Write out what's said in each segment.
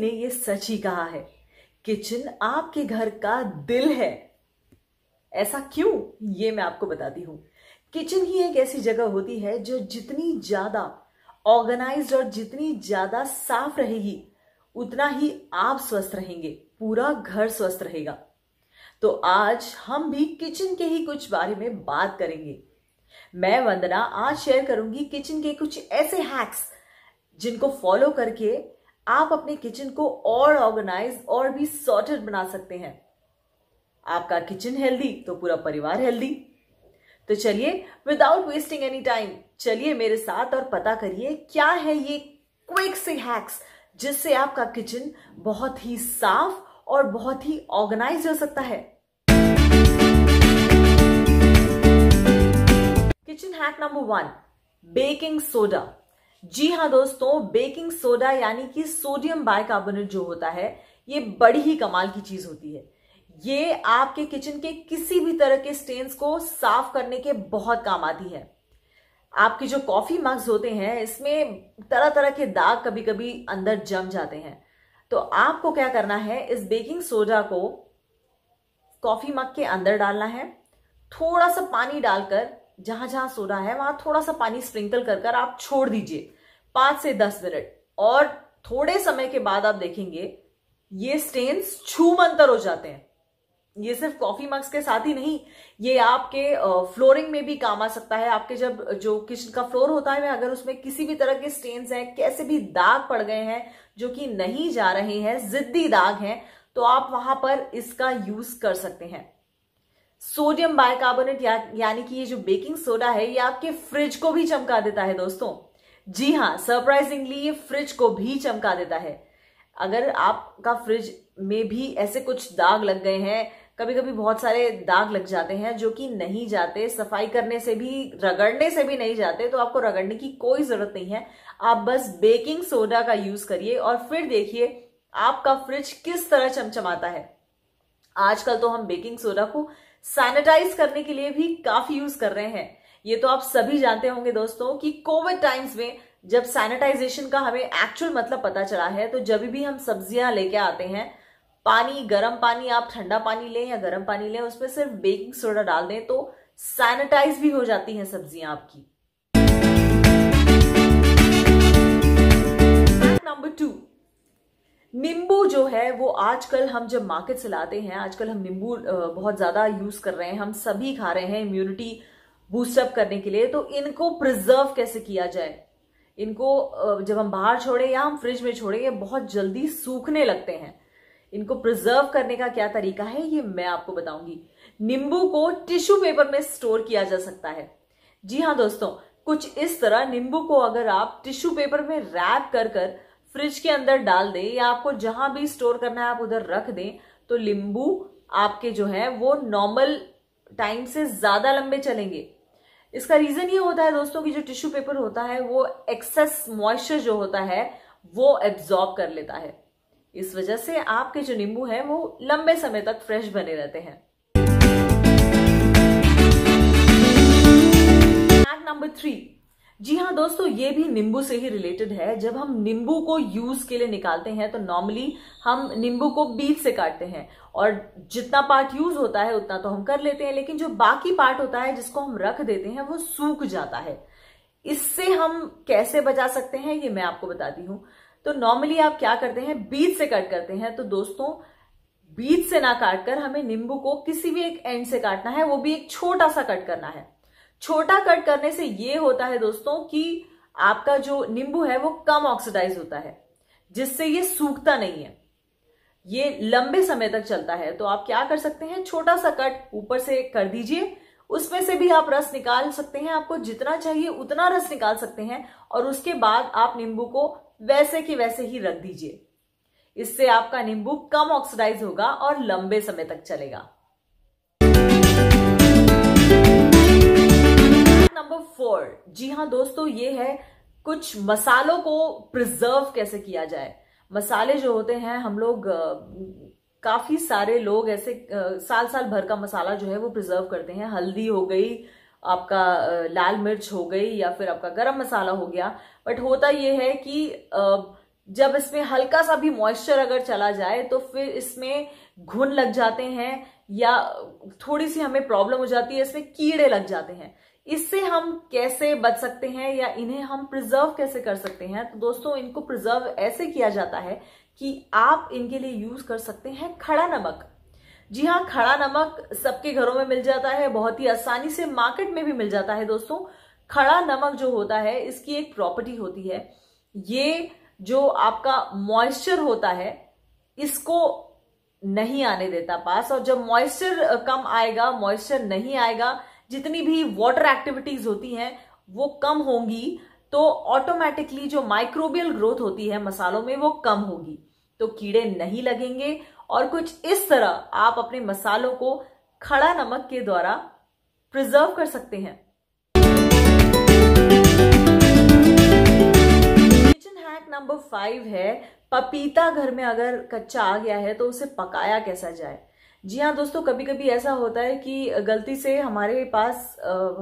ने ये सच ही कहा है किचन आपके घर का दिल है ऐसा क्यों ये मैं आपको बताती हूं किचन ही एक ऐसी जगह होती है जो जितनी ज्यादा ऑर्गेनाइज और जितनी ज्यादा साफ रहेगी उतना ही आप स्वस्थ रहेंगे पूरा घर स्वस्थ रहेगा तो आज हम भी किचन के ही कुछ बारे में बात करेंगे मैं वंदना आज शेयर करूंगी किचन के कुछ ऐसे हैक्स जिनको फॉलो करके आप अपने किचन को और ऑर्गेनाइज और भी सॉर्टेड बना सकते हैं आपका किचन हेल्दी तो पूरा परिवार हेल्दी तो चलिए विदाउट वेस्टिंग एनी टाइम चलिए मेरे साथ और पता करिए क्या है ये क्विक से हैक्स जिससे आपका किचन बहुत ही साफ और बहुत ही ऑर्गेनाइज हो सकता है kitchen hack number one baking soda जी हाँ दोस्तों बेकिंग सोडा यानी कि सोडियम बाइकार्बोनेट जो होता है ये बड़ी ही कमाल की चीज होती है ये आपके किचन के किसी भी तरह के स्टेन्स को साफ करने के बहुत काम आती है आपकी जो कॉफी मग्स होते हैं इसमें तरह तरह के दाग कभी कभी अंदर जम जाते हैं तो आपको क्या करना है इस बेकिंग सोडा को कॉफी मग के अंदर डालना है थोड़ा सा पानी डालकर जहां जहां सोना है वहां थोड़ा सा पानी स्प्रिंकल कर कर आप छोड़ दीजिए पांच से दस मिनट और थोड़े समय के बाद आप देखेंगे ये स्टेन्स छू मंतर हो जाते हैं ये सिर्फ कॉफी मग्स के साथ ही नहीं ये आपके फ्लोरिंग में भी काम आ सकता है आपके जब जो किचन का फ्लोर होता है अगर उसमें किसी भी तरह के स्टेन्स हैं कैसे भी दाग पड़ गए हैं जो कि नहीं जा रहे हैं जिद्दी दाग हैं तो आप वहां पर इसका यूज कर सकते हैं सोडियम बाइकार्बोनेट या, यानी कि ये जो बेकिंग सोडा है ये आपके फ्रिज को भी चमका देता है दोस्तों जी हाँ सरप्राइजिंगली ये फ्रिज को भी चमका देता है अगर आपका फ्रिज में भी ऐसे कुछ दाग लग गए हैं कभी कभी बहुत सारे दाग लग जाते हैं जो कि नहीं जाते सफाई करने से भी रगड़ने से भी नहीं जाते तो आपको रगड़ने की कोई जरूरत नहीं है आप बस बेकिंग सोडा का यूज करिए और फिर देखिए आपका फ्रिज किस तरह चमचमाता है आजकल तो हम बेकिंग सोडा को सैनिटाइज करने के लिए भी काफी यूज कर रहे हैं ये तो आप सभी जानते होंगे दोस्तों कि कोविड टाइम्स में जब सैनिटाइजेशन का हमें एक्चुअल मतलब पता चला है तो जब भी हम सब्जियां लेके आते हैं पानी गर्म पानी आप ठंडा पानी लें या गर्म पानी लें उसमें सिर्फ बेकिंग सोडा डाल दें तो सैनिटाइज भी हो जाती हैं सब्जियां आपकी नंबर टू नींबू जो है वो आजकल हम जब मार्केट से लाते हैं आजकल हम नींबू बहुत ज़्यादा यूज़ कर रहे हैं हम सभी खा रहे हैं इम्यूनिटी बूस्टअप करने के लिए तो इनको प्रिजर्व कैसे किया जाए इनको जब हम बाहर छोड़े या हम फ्रिज में छोड़े ये बहुत जल्दी सूखने लगते हैं इनको प्रिजर्व करने का क्या तरीका है ये मैं आपको बताऊंगी नींबू को टिश्यू पेपर में स्टोर किया जा सकता है जी हाँ दोस्तों कुछ इस तरह नींबू को अगर आप टिश्यू पेपर में रैप कर कर फ्रिज के अंदर डाल दें या आपको जहां भी स्टोर करना है आप उधर रख दें तो लींबू आपके जो है वो नॉर्मल टाइम से ज्यादा लंबे चलेंगे इसका रीजन ये होता है दोस्तों कि जो टिश्यू पेपर होता है वो एक्सेस मॉइस्चर जो होता है वो एब्जॉर्ब कर लेता है इस वजह से आपके जो नींबू है वो लंबे समय तक फ्रेश बने रहते हैं नंबर थ्री जी हाँ दोस्तों ये भी नींबू से ही रिलेटेड है जब हम नींबू को यूज के लिए निकालते हैं तो नॉर्मली हम नींबू को बीज से काटते हैं और जितना पार्ट यूज होता है उतना तो हम कर लेते हैं लेकिन जो बाकी पार्ट होता है जिसको हम रख देते हैं वो सूख जाता है इससे हम कैसे बचा सकते हैं ये मैं आपको बताती हूं तो नॉर्मली आप क्या करते हैं बीज से कट करते हैं तो दोस्तों बीज से ना काटकर हमें नींबू को किसी भी एक एंड से काटना है वो भी एक छोटा सा कट करना है छोटा कट करने से ये होता है दोस्तों कि आपका जो नींबू है वो कम ऑक्सीडाइज होता है जिससे ये सूखता नहीं है ये लंबे समय तक चलता है तो आप क्या कर सकते हैं छोटा सा कट ऊपर से कर दीजिए उसमें से भी आप रस निकाल सकते हैं आपको जितना चाहिए उतना रस निकाल सकते हैं और उसके बाद आप नींबू को वैसे के वैसे ही रख दीजिए इससे आपका नींबू कम ऑक्सीडाइज होगा और लंबे समय तक चलेगा हैक नंबर फोर जी हाँ दोस्तों ये है कुछ मसालों को प्रिजर्व कैसे किया जाए मसाले जो होते हैं हम लोग काफी सारे लोग ऐसे साल साल भर का मसाला जो है वो प्रिजर्व करते हैं हल्दी हो गई आपका लाल मिर्च हो गई या फिर आपका गरम मसाला हो गया बट होता ये है कि जब इसमें हल्का सा भी मॉइस्चर अगर चला जाए तो फिर इसमें घुन लग जाते हैं या थोड़ी सी हमें प्रॉब्लम हो जाती है इसमें कीड़े लग जाते हैं इससे हम कैसे बच सकते हैं या इन्हें हम प्रिजर्व कैसे कर सकते हैं तो दोस्तों इनको प्रिजर्व ऐसे किया जाता है कि आप इनके लिए यूज कर सकते हैं खड़ा नमक जी हाँ खड़ा नमक सबके घरों में मिल जाता है बहुत ही आसानी से मार्केट में भी मिल जाता है दोस्तों खड़ा नमक जो होता है इसकी एक प्रॉपर्टी होती है ये जो आपका मॉइस्चर होता है इसको नहीं आने देता पास और जब मॉइस्चर कम आएगा मॉइस्चर नहीं आएगा जितनी भी वाटर एक्टिविटीज होती हैं वो कम होंगी तो ऑटोमेटिकली जो माइक्रोबियल ग्रोथ होती है मसालों में वो कम होगी तो कीड़े नहीं लगेंगे और कुछ इस तरह आप अपने मसालों को खड़ा नमक के द्वारा प्रिजर्व कर सकते हैं किचन हैक नंबर फाइव है पपीता घर में अगर कच्चा आ गया है तो उसे पकाया कैसा जाए जी हाँ दोस्तों कभी कभी ऐसा होता है कि गलती से हमारे पास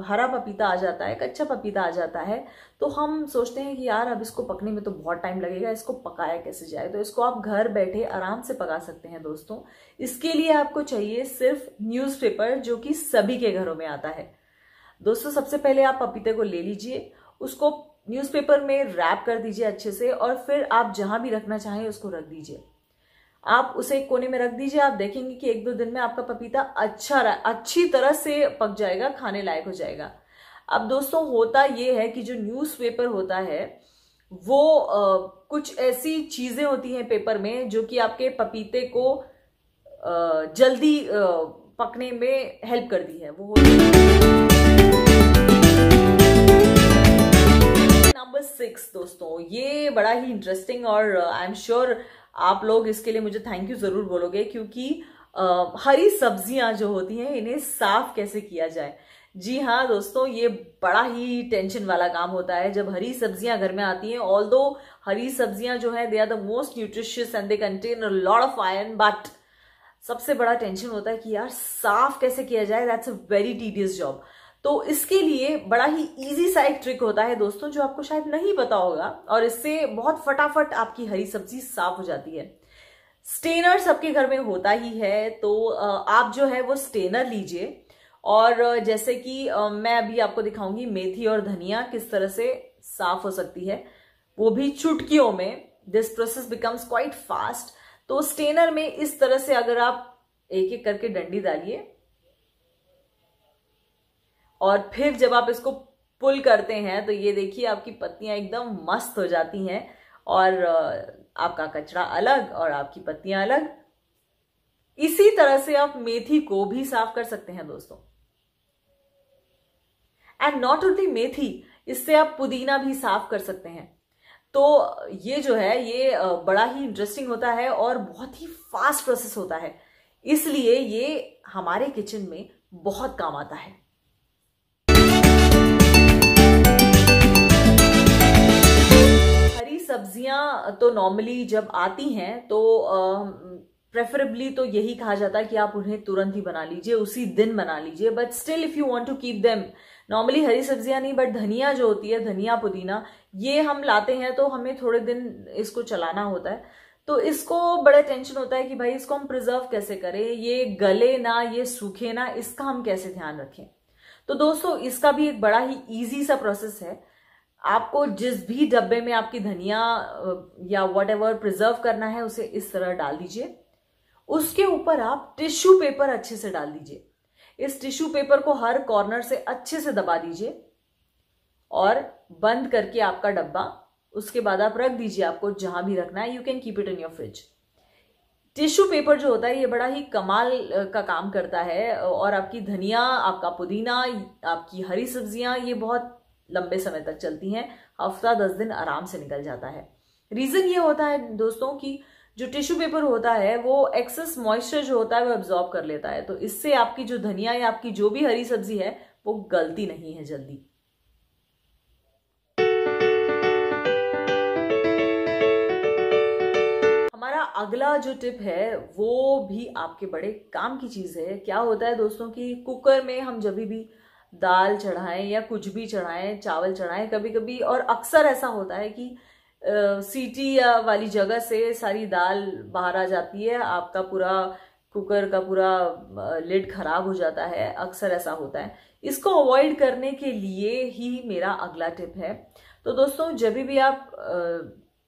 हरा पपीता आ जाता है कच्चा पपीता आ जाता है तो हम सोचते हैं कि यार अब इसको पकने में तो बहुत टाइम लगेगा इसको पकाया कैसे जाए तो इसको आप घर बैठे आराम से पका सकते हैं दोस्तों इसके लिए आपको चाहिए सिर्फ न्यूज़पेपर जो कि सभी के घरों में आता है दोस्तों सबसे पहले आप पपीते को ले लीजिए उसको न्यूज़पेपर में रैप कर दीजिए अच्छे से और फिर आप जहाँ भी रखना चाहें उसको रख दीजिए आप उसे एक कोने में रख दीजिए आप देखेंगे कि एक दो दिन में आपका पपीता अच्छा अच्छी तरह से पक जाएगा खाने लायक हो जाएगा अब दोस्तों होता ये है कि जो न्यूज़पेपर होता है वो आ, कुछ ऐसी चीज़ें होती हैं पेपर में जो कि आपके पपीते को आ, जल्दी आ, पकने में हेल्प कर दी है वो नंबर सिक्स दोस्तों ये बड़ा ही इंटरेस्टिंग और आई एम श्योर आप लोग इसके लिए मुझे थैंक यू ज़रूर बोलोगे क्योंकि आ, हरी सब्जियां जो होती हैं इन्हें साफ कैसे किया जाए जी हाँ दोस्तों ये बड़ा ही टेंशन वाला काम होता है जब हरी सब्जियां घर में आती हैं ऑल दो हरी सब्जियां जो है they are the most nutritious and they contain load of iron but सबसे बड़ा टेंशन होता है कि यार साफ कैसे किया जाए that's a very tedious job तो इसके लिए बड़ा ही इजी सा एक ट्रिक होता है दोस्तों जो आपको शायद नहीं पता होगा और इससे बहुत फटाफट आपकी हरी सब्जी साफ हो जाती है स्टेनर सबके घर में होता ही है तो आप जो है वो स्टेनर लीजिए और जैसे कि मैं अभी आपको दिखाऊंगी मेथी और धनिया किस तरह से साफ हो सकती है वो भी चुटकियों में this process becomes quite fast तो स्टेनर में इस तरह से अगर आप एक एक करके डंडी डालिए और फिर जब आप इसको पुल करते हैं तो ये देखिए आपकी पत्तियां एकदम मस्त हो जाती हैं और आपका कचरा अलग और आपकी पत्तियां अलग इसी तरह से आप मेथी को भी साफ कर सकते हैं दोस्तों एंड नॉट ओनली मेथी इससे आप पुदीना भी साफ कर सकते हैं तो ये जो है ये बड़ा ही इंटरेस्टिंग होता है और बहुत ही फास्ट प्रोसेस होता है इसलिए ये हमारे किचन में बहुत काम आता है सब्जियां तो नॉर्मली जब आती हैं तो प्रेफरेबली तो यही कहा जाता है कि आप उन्हें तुरंत ही बना लीजिए उसी दिन बना लीजिए but still if you want to keep them normally हरी सब्जियां नहीं बट धनिया जो होती है धनिया पुदीना ये हम लाते हैं तो हमें थोड़े दिन इसको चलाना होता है तो इसको बड़ा टेंशन होता है कि भाई इसको हम प्रिजर्व कैसे करें ये गले ना ये सूखे ना इसका हम कैसे ध्यान रखें तो दोस्तों इसका भी एक बड़ा ही ईजी सा प्रोसेस है आपको जिस भी डब्बे में आपकी धनिया या वट एवर प्रिजर्व करना है उसे इस तरह डाल दीजिए उसके ऊपर आप टिश्यू पेपर अच्छे से डाल दीजिए इस टिश्यू पेपर को हर कॉर्नर से अच्छे से दबा दीजिए और बंद करके आपका डब्बा उसके बाद आप रख दीजिए आपको जहां भी रखना है you can keep it in your fridge tissue paper जो होता है ये बड़ा ही कमाल का काम करता है और आपकी धनिया आपका पुदीना आपकी हरी सब्जियां ये बहुत लंबे समय तक चलती हैं हफ्ता दस दिन आराम से निकल जाता है रीज़न ये होता है दोस्तों कि जो टिश्यू पेपर होता है वो एक्सेस मॉइस्चर जो होता है वो एब्जॉर्ब कर लेता है तो इससे आपकी जो धनिया या आपकी जो भी हरी सब्जी है वो गलती नहीं है जल्दी हमारा अगला जो टिप है वो भी आपके बड़े काम की चीज़ है क्या होता है दोस्तों कि कुकर में हम जब भी दाल चढ़ाएं या कुछ भी चढ़ाएं चावल चढ़ाएं कभी कभी और अक्सर ऐसा होता है कि आ, सीटी या वाली जगह से सारी दाल बाहर आ जाती है आपका पूरा कुकर का पूरा लिड खराब हो जाता है अक्सर ऐसा होता है इसको अवॉइड करने के लिए ही मेरा अगला टिप है तो दोस्तों जब भी आप आ,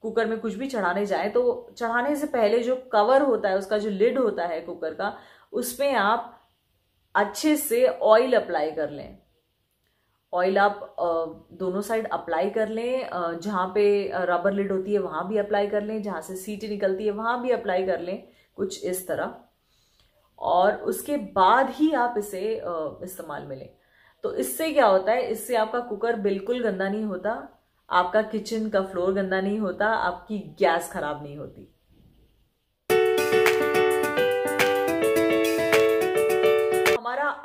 कुकर में कुछ भी चढ़ाने जाए तो चढ़ाने से पहले जो कवर होता है उसका जो लिड होता है कुकर का उसमें आप अच्छे से ऑयल अप्लाई कर लें ऑयल आप दोनों साइड अप्लाई कर लें जहाँ पे रबर लिड होती है वहाँ भी अप्लाई कर लें जहाँ से सीटी निकलती है वहाँ भी अप्लाई कर लें कुछ इस तरह और उसके बाद ही आप इसे इस्तेमाल में लें तो इससे क्या होता है इससे आपका कुकर बिल्कुल गंदा नहीं होता आपका किचन का फ्लोर गंदा नहीं होता आपकी गैस खराब नहीं होती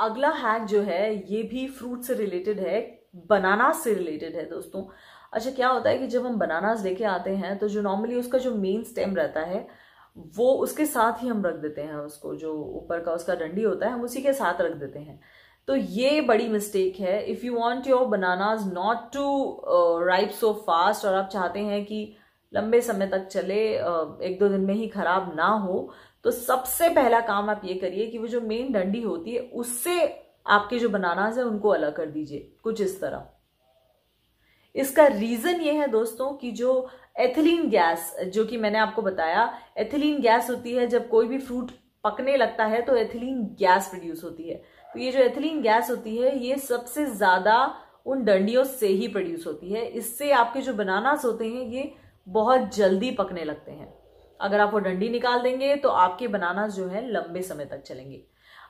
अगला हैक जो है ये भी फ्रूट से रिलेटेड है बनाना से रिलेटेड है दोस्तों अच्छा क्या होता है कि जब हम बनानास लेके आते हैं तो जो नॉर्मली उसका जो मेन स्टेम रहता है वो उसके साथ ही हम रख देते हैं उसको जो ऊपर का उसका डंडी होता है हम उसी के साथ रख देते हैं तो ये बड़ी मिस्टेक है if you want your bananas not to ripe so fast और आप चाहते हैं कि लंबे समय तक चले uh, एक दो दिन में ही ख़राब ना हो तो सबसे पहला काम आप ये करिए कि वो जो मेन डंडी होती है उससे आपके जो बनानाज है उनको अलग कर दीजिए कुछ इस तरह इसका रीजन ये है दोस्तों कि जो एथिलीन गैस जो कि मैंने आपको बताया एथिलीन गैस होती है जब कोई भी फ्रूट पकने लगता है तो एथिलीन गैस प्रोड्यूस होती है तो ये जो एथिलीन गैस होती है ये सबसे ज्यादा उन डंडियों से ही प्रोड्यूस होती है इससे आपके जो बनानास होते हैं ये बहुत जल्दी पकने लगते हैं अगर आप वो डंडी निकाल देंगे तो आपके बनाना जो है लंबे समय तक चलेंगे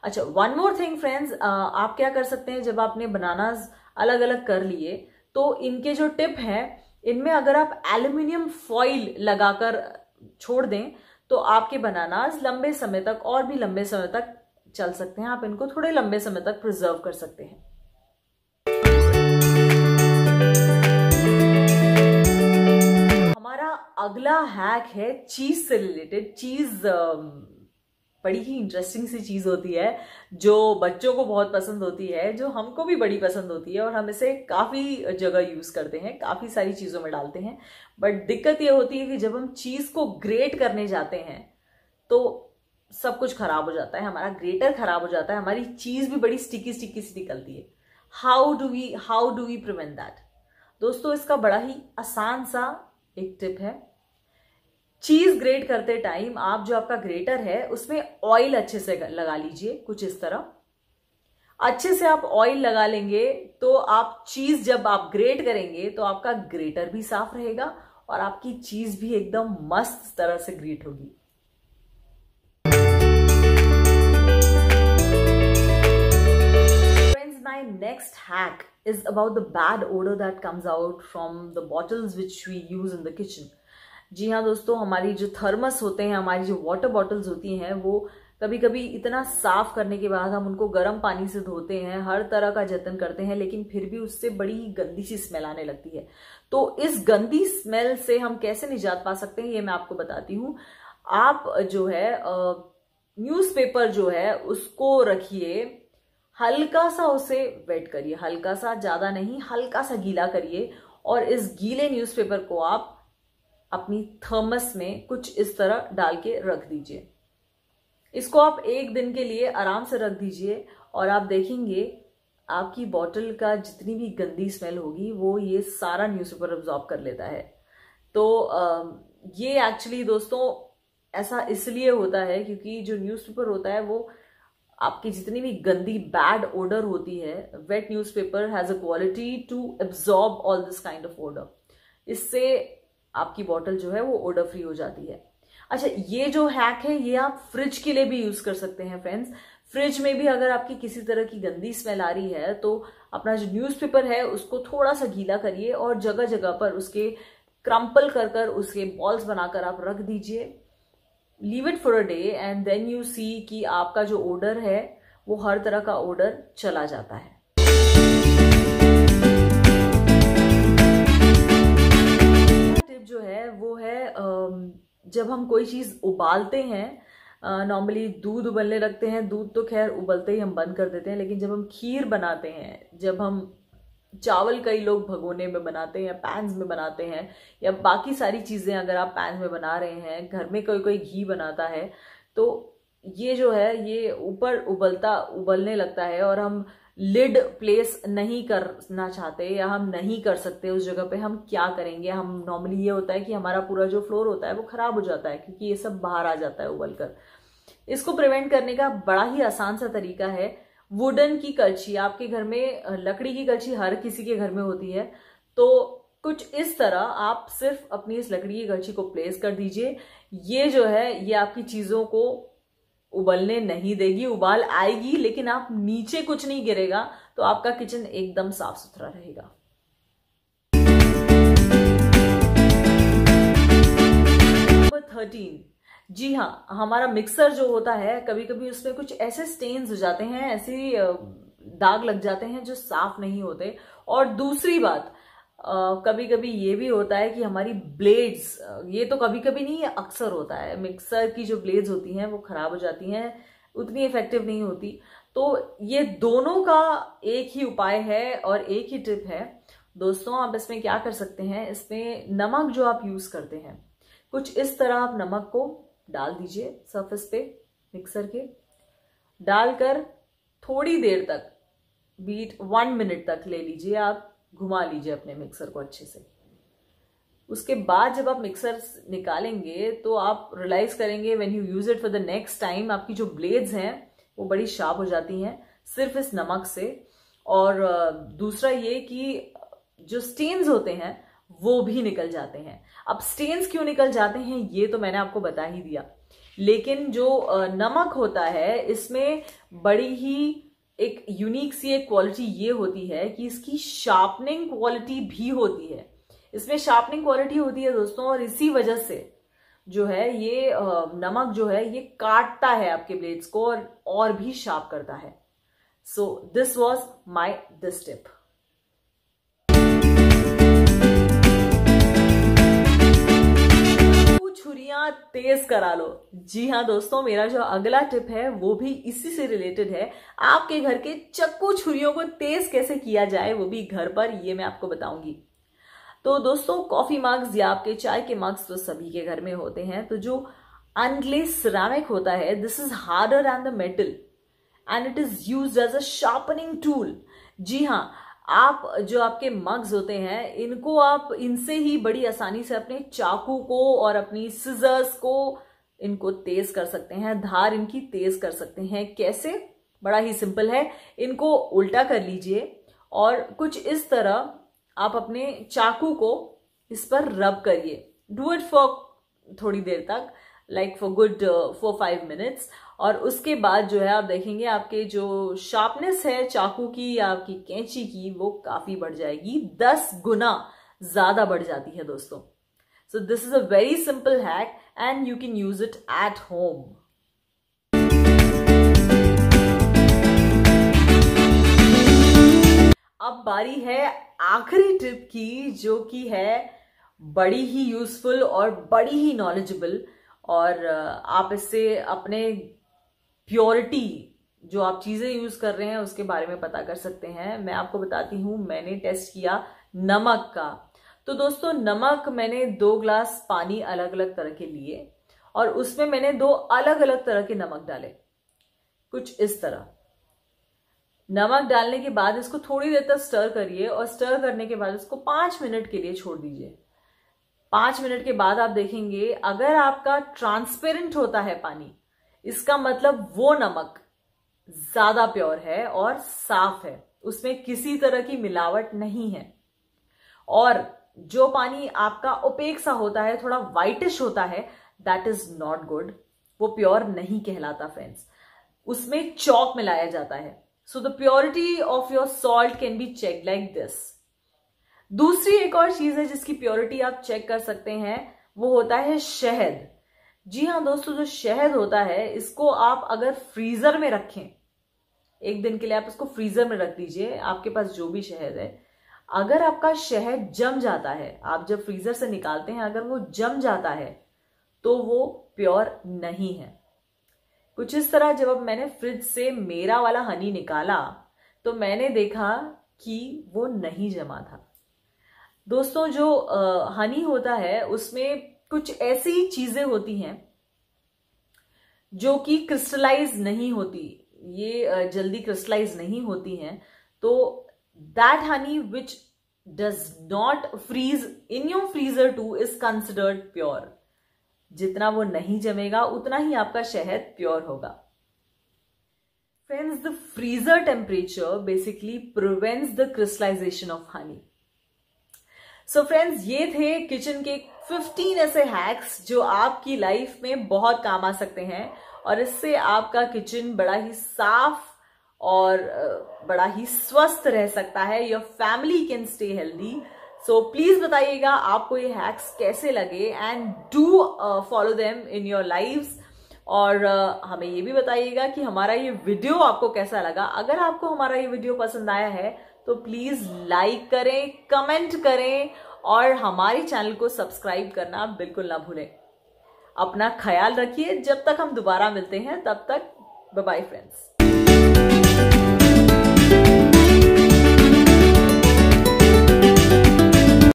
अच्छा वन मोर थिंग फ्रेंड्स आप क्या कर सकते हैं जब आपने बनानाज अलग अलग कर लिए तो इनके जो टिप है इनमें अगर आप एल्यूमिनियम फॉइल लगाकर छोड़ दें तो आपके बनानाज लंबे समय तक और भी लंबे समय तक चल सकते हैं आप इनको थोड़े लंबे समय तक प्रिजर्व कर सकते हैं हमारा अगला हैक है चीज से रिलेटेड चीज um, बड़ी ही इंटरेस्टिंग सी चीज़ होती है जो बच्चों को बहुत पसंद होती है जो हमको भी बड़ी पसंद होती है और हम इसे काफ़ी जगह यूज़ करते हैं काफ़ी सारी चीज़ों में डालते हैं बट दिक्कत यह होती है कि जब हम चीज़ को ग्रेट करने जाते हैं तो सब कुछ खराब हो जाता है हमारा ग्रेटर खराब हो जाता है हमारी चीज़ भी बड़ी स्टिकी स्टिकी सी निकलती है how do we how do we prevent that दोस्तों इसका बड़ा ही आसान सा एक टिप है चीज ग्रेट करते टाइम आप जो आपका ग्रेटर है उसमें ऑयल अच्छे से लगा लीजिए कुछ इस तरह अच्छे से आप ऑयल लगा लेंगे तो आप चीज जब आप ग्रेट करेंगे तो आपका ग्रेटर भी साफ रहेगा और आपकी चीज भी एकदम मस्त तरह से ग्रेट होगी hack is about the bad odor that comes out from the bottles which we use in the kitchen. जी हाँ दोस्तों हमारी जो थर्मस होते हैं हमारी जो वाटर बॉटल्स होती हैं वो कभी कभी इतना साफ करने के बाद हम उनको गर्म पानी से धोते हैं हर तरह का जतन करते हैं लेकिन फिर भी उससे बड़ी ही गंदी सी स्मेल आने लगती है तो इस गंदी स्मेल से हम कैसे निजात पा सकते हैं ये मैं आपको बताती हूँ आप जो है न्यूज़पेपर जो है उसको रखिए हल्का सा उसे वेट करिए हल्का सा ज़्यादा नहीं हल्का सा गीला करिए और इस गीले न्यूज़पेपर को आप अपनी थर्मस में कुछ इस तरह डाल के रख दीजिए इसको आप एक दिन के लिए आराम से रख दीजिए और आप देखेंगे आपकी बॉटल का जितनी भी गंदी स्मेल होगी वो ये सारा न्यूज़पेपर ऑब्जॉर्व कर लेता है तो ये एक्चुअली दोस्तों ऐसा इसलिए होता है क्योंकि जो न्यूज़पेपर होता है वो आपकी जितनी भी गंदी बैड ऑर्डर होती है wet newspaper has a quality to absorb all this kind of odour इससे आपकी बॉटल जो है वो ऑर्डर फ्री हो जाती है अच्छा ये जो हैक है ये आप फ्रिज के लिए भी यूज़ कर सकते हैं फ्रेंड्स फ्रिज में भी अगर आपकी किसी तरह की गंदी स्मेल आ रही है तो अपना जो पेपर है उसको थोड़ा सा गीला करिए और जगह जगह पर उसके क्रम्पल कर कर उसके बॉल्स बनाकर आप रख दीजिए leave it for a day and then you see कि आपका जो ऑर्डर है वो हर तरह का ऑर्डर चला जाता है टिप जो है वो है um, जब हम कोई चीज़ उबालते हैं नॉर्मली uh, दूध उबलने लगते हैं दूध तो खैर उबलते ही हम बंद कर देते हैं लेकिन जब हम खीर बनाते हैं जब हम चावल कई लोग भगोने में बनाते हैं या पैंस में बनाते हैं या बाकी सारी चीज़ें अगर आप पैंस में बना रहे हैं घर में कोई कोई घी बनाता है तो ये जो है ये ऊपर उबलता उबलने लगता है और हम लिड प्लेस नहीं करना चाहते या हम नहीं कर सकते उस जगह पे हम क्या करेंगे हम नॉर्मली ये होता है कि हमारा पूरा जो फ्लोर होता है वो खराब हो जाता है क्योंकि ये सब बाहर आ जाता है उबल कर इसको प्रिवेंट करने का बड़ा ही आसान सा तरीका है वुडन की कलछी आपके घर में लकड़ी की कलछी हर किसी के घर में होती है तो कुछ इस तरह आप सिर्फ अपनी इस लकड़ी की कलछी को प्लेस कर दीजिए ये जो है ये आपकी चीज़ों को उबलने नहीं देगी उबाल आएगी लेकिन आप नीचे कुछ नहीं गिरेगा तो आपका किचन एकदम साफ सुथरा रहेगा थर्टीन जी हाँ हमारा मिक्सर जो होता है कभी कभी उसमें कुछ ऐसे स्टेन्स हो जाते हैं ऐसी दाग लग जाते हैं जो साफ नहीं होते और दूसरी बात कभी कभी ये भी होता है कि हमारी ब्लेड्स ये तो कभी कभी नहीं अक्सर होता है मिक्सर की जो ब्लेड्स होती हैं वो खराब हो जाती हैं उतनी इफेक्टिव नहीं होती तो ये दोनों का एक ही उपाय है और एक ही टिप है दोस्तों आप इसमें क्या कर सकते हैं इसमें नमक जो आप यूज़ करते हैं कुछ इस तरह आप नमक को डाल दीजिए सरफेस पे मिक्सर के डालकर थोड़ी देर तक बीट वन मिनट तक ले लीजिए आप घुमा लीजिए अपने मिक्सर को अच्छे से उसके बाद जब आप मिक्सर निकालेंगे तो आप रियलाइज करेंगे when you use it for the next time आपकी जो ब्लेड्स हैं वो बड़ी शार्प हो जाती हैं सिर्फ इस नमक से और दूसरा ये कि जो स्टेन्स होते हैं वो भी निकल जाते हैं अब स्टेन्स क्यों निकल जाते हैं ये तो मैंने आपको बता ही दिया लेकिन जो नमक होता है इसमें बड़ी ही एक यूनिक सी एक क्वालिटी ये होती है कि इसकी शार्पनिंग क्वालिटी भी होती है इसमें शार्पनिंग क्वालिटी होती है दोस्तों और इसी वजह से जो है ये नमक जो है ये काटता है आपके ब्लेड्स को और, और भी शार्प करता है so this was my this tip छुरियां तेज करा लो जी हाँ दोस्तों मेरा जो अगला टिप है वो भी इसी से रिलेटेड है आपके घर के चक्कू छुरियों को तेज कैसे किया जाए वो भी घर पर ये मैं आपको बताऊंगी तो दोस्तों कॉफी मार्क्स या आपके चाय के मार्क्स तो सभी के घर में होते हैं तो जो अनग्लेस सिरामिक होता है this is harder than the metal and it is use as a sharpening tool जी हाँ आप जो आपके मग्स होते हैं इनको आप इनसे ही बड़ी आसानी से अपने चाकू को और अपनी सिजर्स को इनको तेज कर सकते हैं धार इनकी तेज कर सकते हैं कैसे बड़ा ही सिंपल है इनको उल्टा कर लीजिए और कुछ इस तरह आप अपने चाकू को इस पर रब करिए डू इट फॉर थोड़ी देर तक like for good four five minutes और उसके बाद जो है आप देखेंगे आपके जो शार्पनेस है चाकू की या आपकी कैंची की वो काफी बढ़ जाएगी दस गुना ज्यादा बढ़ जाती है दोस्तों so this is a very simple hack and you can use it at home अब बारी है आखिरी टिप की जो कि है बड़ी ही यूजफुल और बड़ी ही नॉलेजेबल और आप इससे अपने प्योरिटी जो आप चीज़ें यूज कर रहे हैं उसके बारे में पता कर सकते हैं मैं आपको बताती हूं मैंने टेस्ट किया नमक का तो दोस्तों नमक मैंने दो ग्लास पानी अलग अलग तरह के लिए और उसमें मैंने दो अलग अलग तरह के नमक डाले कुछ इस तरह नमक डालने के बाद इसको थोड़ी देर तक स्टर करिए और स्टर करने के बाद इसको पांच मिनट के लिए छोड़ दीजिए पांच मिनट के बाद आप देखेंगे अगर आपका ट्रांसपेरेंट होता है पानी इसका मतलब वो नमक ज्यादा प्योर है और साफ है उसमें किसी तरह की मिलावट नहीं है और जो पानी आपका उपेक सा होता है थोड़ा वाइटिश होता है दैट इज नॉट गुड वो प्योर नहीं कहलाता फ्रेंड्स उसमें चौक मिलाया जाता है so the purity of your salt can be check like this दूसरी एक और चीज है जिसकी प्योरिटी आप चेक कर सकते हैं वो होता है शहद जी हाँ दोस्तों जो शहद होता है इसको आप अगर फ्रीजर में रखें एक दिन के लिए आप इसको फ्रीजर में रख दीजिए आपके पास जो भी शहद है अगर आपका शहद जम जाता है आप जब फ्रीजर से निकालते हैं अगर वो जम जाता है तो वो प्योर नहीं है कुछ इस तरह जब अब मैंने फ्रिज से मेरा वाला हनी निकाला तो मैंने देखा कि वो नहीं जमा था दोस्तों जो हनी होता है उसमें कुछ ऐसी चीजें होती हैं जो कि क्रिस्टलाइज नहीं होती ये जल्दी क्रिस्टलाइज नहीं होती हैं तो that honey which does not freeze in your freezer too is considered pure जितना वो नहीं जमेगा उतना ही आपका शहद प्योर होगा friends the freezer temperature basically prevents the crystallisation of honey so friends ये थे किचन के 15 ऐसे हैक्स जो आपकी लाइफ में बहुत काम आ सकते हैं और इससे आपका किचन बड़ा ही साफ और बड़ा ही स्वस्थ रह सकता है your family can stay healthy so please बताइएगा आपको ये हैक्स कैसे लगे and do follow them in your lifes और uh, हमें ये भी बताइएगा कि हमारा ये वीडियो आपको कैसा लगा अगर आपको हमारा ये वीडियो पसंद आया है तो प्लीज़ लाइक करें कमेंट करें और हमारे चैनल को सब्सक्राइब करना बिल्कुल ना भूलें अपना ख्याल रखिए जब तक हम दोबारा मिलते हैं तब तक बाय फ्रेंड्स